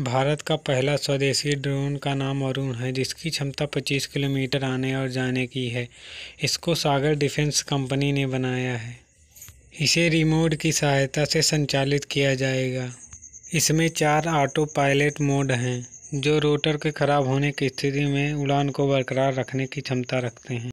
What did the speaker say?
भारत का पहला स्वदेशी ड्रोन का नाम अरुण है जिसकी क्षमता 25 किलोमीटर आने और जाने की है इसको सागर डिफेंस कंपनी ने बनाया है इसे रिमोट की सहायता से संचालित किया जाएगा इसमें चार ऑटो पायलट मोड हैं जो रोटर के खराब होने की स्थिति में उड़ान को बरकरार रखने की क्षमता रखते हैं